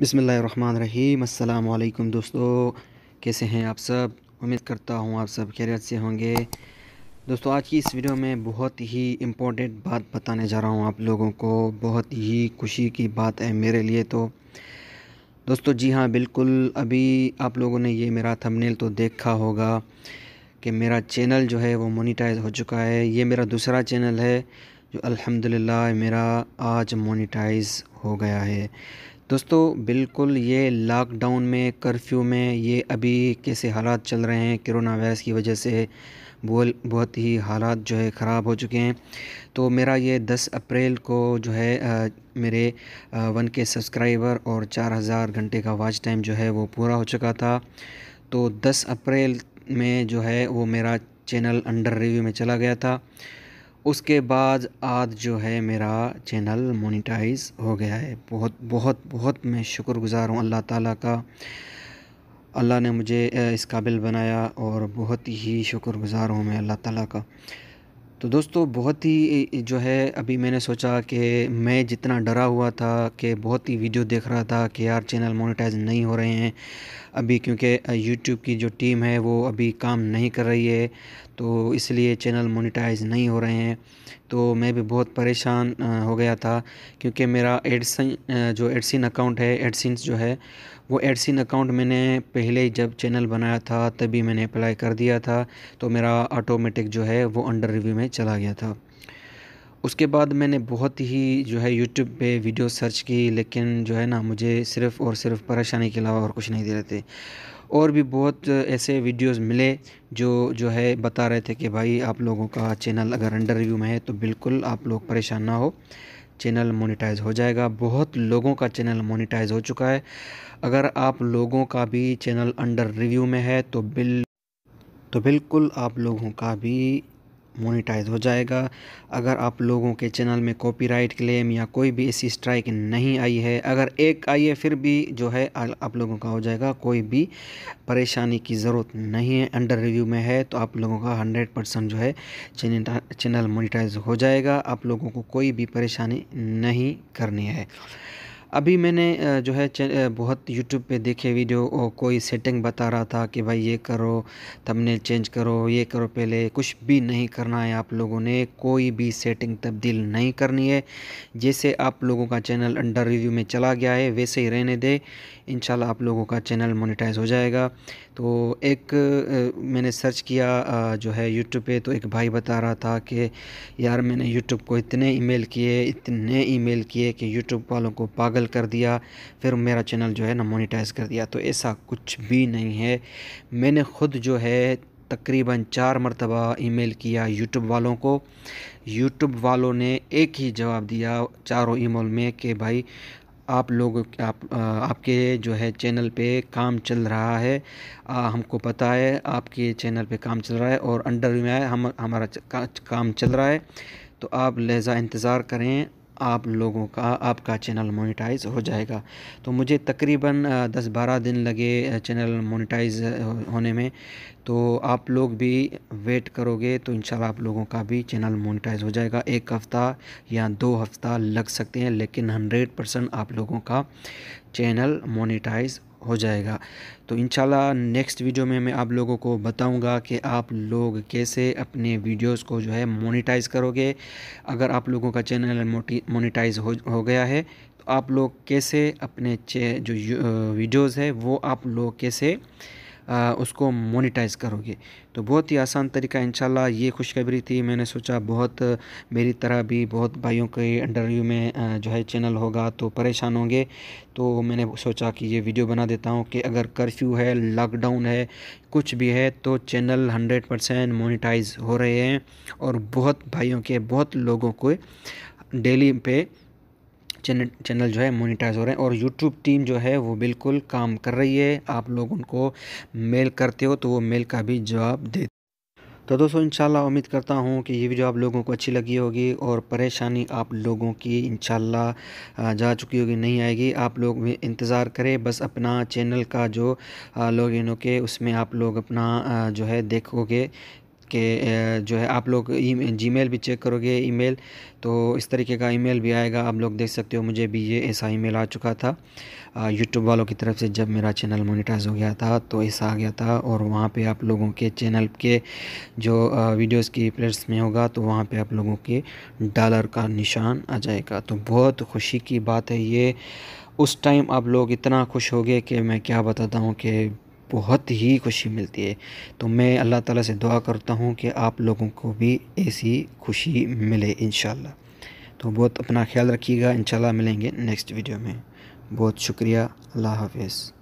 बसमीम अल्लाम दोस्तों कैसे हैं आप सब उम्मीद करता हूँ आप सब खैरियत से होंगे दोस्तों आज की इस वीडियो में बहुत ही इम्पोर्टेंट बात बताने जा रहा हूँ आप लोगों को बहुत ही खुशी की बात है मेरे लिए तो दोस्तों जी हाँ बिल्कुल अभी आप लोगों ने ये मेरा थंबनेल तो देखा होगा कि मेरा चैनल जो है वो मोनिटाइज हो चुका है ये मेरा दूसरा चैनल है जो अल्हम्दुलिल्लाह मेरा आज मोनिटाइज हो गया है दोस्तों बिल्कुल ये लॉकडाउन में कर्फ्यू में ये अभी कैसे हालात चल रहे हैं कोरोना वायरस की वजह से बोल बहुत ही हालात जो है ख़राब हो चुके हैं तो मेरा ये 10 अप्रैल को जो है आ, मेरे वन के सब्सक्राइबर और 4000 घंटे का वॉच टाइम जो है वो पूरा हो चुका था तो 10 अप्रैल में जो है वो मेरा चैनल अंडर रिव्यू में चला गया था उसके बाद आज जो है मेरा चैनल मोनिटाइज हो गया है बहुत बहुत बहुत मैं शुक्रगुज़ार हूँ अल्लाह ताला का अल्लाह ने मुझे इस काबिल बनाया और बहुत ही शुक्रगुज़ार हूँ मैं अल्लाह ताला का तो दोस्तों बहुत ही जो है अभी मैंने सोचा कि मैं जितना डरा हुआ था कि बहुत ही वीडियो देख रहा था कि यार चैनल मोनेटाइज नहीं हो रहे हैं अभी क्योंकि यूट्यूब की जो टीम है वो अभी काम नहीं कर रही है तो इसलिए चैनल मोनेटाइज नहीं हो रहे हैं तो मैं भी बहुत परेशान हो गया था क्योंकि मेरा एडसन जो एडसिन अकाउंट है एडसिन जो है वो एडसिन अकाउंट मैंने पहले जब चैनल बनाया था तभी मैंने अप्लाई कर दिया था तो मेरा ऑटोमेटिक जो है वो अंडर रिव्यू में चला गया था उसके बाद मैंने बहुत ही जो है यूट्यूब पे वीडियो सर्च की लेकिन जो है ना मुझे सिर्फ़ और सिर्फ परेशानी के अलावा और कुछ नहीं दे रहे थे और भी बहुत ऐसे वीडियोस मिले जो जो है बता रहे थे कि भाई आप लोगों का चैनल अगर अंडर रिव्यू में है तो बिल्कुल आप लोग परेशान ना हो चैनल मोनेटाइज हो जाएगा बहुत लोगों का चैनल मोनेटाइज हो चुका है अगर आप लोगों का भी चैनल अंडर रिव्यू में है तो बिल तो बिल्कुल आप लोगों का भी मोनेटाइज हो जाएगा अगर आप लोगों के चैनल में कॉपीराइट क्लेम या कोई भी ऐसी स्ट्राइक नहीं आई है अगर एक आई है फिर भी जो है आप लोगों का हो जाएगा कोई भी परेशानी की ज़रूरत नहीं है अंडर रिव्यू में है तो आप लोगों का हंड्रेड परसेंट जो है चैनल मोनिटाइज हो जाएगा आप लोगों को कोई भी परेशानी नहीं करनी है अभी मैंने जो है बहुत यूट्यूब पे देखे वीडियो और कोई सेटिंग बता रहा था कि भाई ये करो थंबनेल चेंज करो ये करो पहले कुछ भी नहीं करना है आप लोगों ने कोई भी सेटिंग तब्दील नहीं करनी है जैसे आप लोगों का चैनल अंडर रिव्यू में चला गया है वैसे ही रहने दे इन आप लोगों का चैनल मोनिटाइज हो जाएगा तो एक मैंने सर्च किया जो है यूट्यूब पर तो एक भाई बता रहा था कि यार मैंने यूट्यूब को इतने ई किए इतने ई किए कि यूट्यूब वालों को पागल स्ट्रगल कर दिया फिर मेरा चैनल जो है ना मोनिटाइज कर दिया तो ऐसा कुछ भी नहीं है मैंने ख़ुद जो है तकरीबन चार मरतबा ईमेल किया यूट्यूब वालों को यूट्यूब वालों ने एक ही जवाब दिया चारों ईमेल में कि भाई आप लोग आप आपके जो है चैनल पे काम चल रहा है आ, हमको पता है आपके चैनल पे काम चल रहा है और अंडर में हम हमारा काम चल रहा है तो आप लहजा इंतज़ार करें आप लोगों का आपका चैनल मोनेटाइज हो जाएगा तो मुझे तकरीबन 10-12 दिन लगे चैनल मोनेटाइज होने में तो आप लोग भी वेट करोगे तो इंशाल्लाह आप लोगों का भी चैनल मोनेटाइज हो जाएगा एक हफ़्ता या दो हफ़्ता लग सकते हैं लेकिन 100 परसेंट आप लोगों का चैनल मोनेटाइज हो जाएगा तो इंशाल्लाह नेक्स्ट वीडियो में मैं आप लोगों को बताऊंगा कि आप लोग कैसे अपने वीडियोस को जो है मोनेटाइज करोगे अगर आप लोगों का चैनल मोनेटाइज हो, हो गया है तो आप लोग कैसे अपने जो वीडियोस है वो आप लोग कैसे उसको मोनिटाइज़ करोगे तो बहुत ही आसान तरीका इंशाल्लाह ये खुशखबरी थी मैंने सोचा बहुत मेरी तरह भी बहुत भाइयों के इंटरव्यू में जो है चैनल होगा तो परेशान होंगे तो मैंने सोचा कि ये वीडियो बना देता हूँ कि अगर कर्फ्यू है लॉकडाउन है कुछ भी है तो चैनल हंड्रेड परसेंट मोनिटाइज हो रहे हैं और बहुत भाइयों के बहुत लोगों को डेली पे चैनल चैनल जो है मोनिटाइज हो रहे हैं और यूट्यूब टीम जो है वो बिल्कुल काम कर रही है आप लोग उनको मेल करते हो तो वो मेल का भी जवाब देते तो दोस्तों इंशाल्लाह उम्मीद करता हूँ कि ये वीडियो आप लोगों को अच्छी लगी होगी और परेशानी आप लोगों की इंशाल्लाह जा चुकी होगी नहीं आएगी आप लोग भी इंतज़ार करें बस अपना चैनल का जो लोग इनके उसमें आप लोग अपना जो है देखोगे कि जो है आप लोग जी मेल भी चेक करोगे ईमेल तो इस तरीके का ईमेल भी आएगा आप लोग देख सकते हो मुझे भी ये ऐसा ईमेल आ चुका था यूट्यूब वालों की तरफ से जब मेरा चैनल मोनिटाइज हो गया था तो ऐसा आ गया था और वहाँ पे आप लोगों के चैनल के जो वीडियोस की प्लेट्स में होगा तो वहाँ पे आप लोगों के डॉलर का निशान आ जाएगा तो बहुत खुशी की बात है ये उस टाइम आप लोग इतना खुश हो गए कि मैं क्या बताता हूँ कि बहुत ही खुशी मिलती है तो मैं अल्लाह ताला से दुआ करता हूँ कि आप लोगों को भी ऐसी खुशी मिले इन तो बहुत अपना ख्याल रखिएगा इन मिलेंगे नेक्स्ट वीडियो में बहुत शुक्रिया अल्लाह हाफिज़